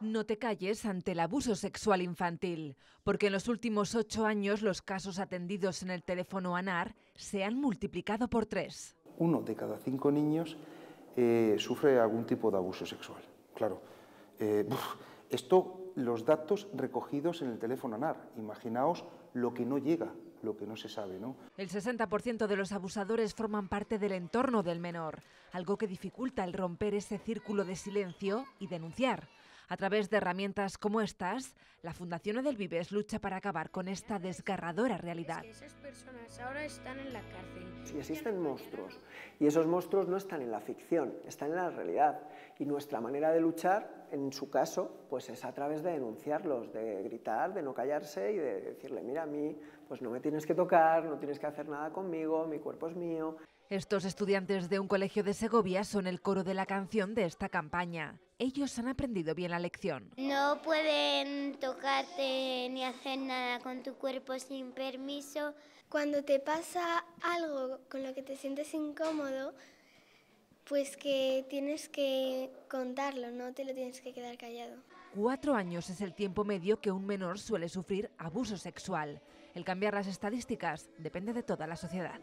No te calles ante el abuso sexual infantil, porque en los últimos ocho años los casos atendidos en el teléfono ANAR se han multiplicado por tres. Uno de cada cinco niños eh, sufre algún tipo de abuso sexual. Claro, eh, esto, los datos recogidos en el teléfono ANAR, imaginaos lo que no llega lo que no se sabe. El 60% de los abusadores forman parte del entorno del menor, algo que dificulta el romper ese círculo de silencio y denunciar. A través de herramientas como estas, la Fundación vives lucha para acabar con esta desgarradora realidad. Si personas ahora están en la cárcel. existen monstruos, y esos monstruos no están en la ficción, están en la realidad. Y nuestra manera de luchar, en su caso, pues es a través de denunciarlos, de gritar, de no callarse y de decirle, mira a mí, pues no me tienes que tocar, no tienes que hacer nada conmigo, mi cuerpo es mío. Estos estudiantes de un colegio de Segovia son el coro de la canción de esta campaña. Ellos han aprendido bien la lección. No pueden tocarte ni hacer nada con tu cuerpo sin permiso. Cuando te pasa algo con lo que te sientes incómodo, pues que tienes que contarlo, no te lo tienes que quedar callado. Cuatro años es el tiempo medio que un menor suele sufrir abuso sexual. El cambiar las estadísticas depende de toda la sociedad.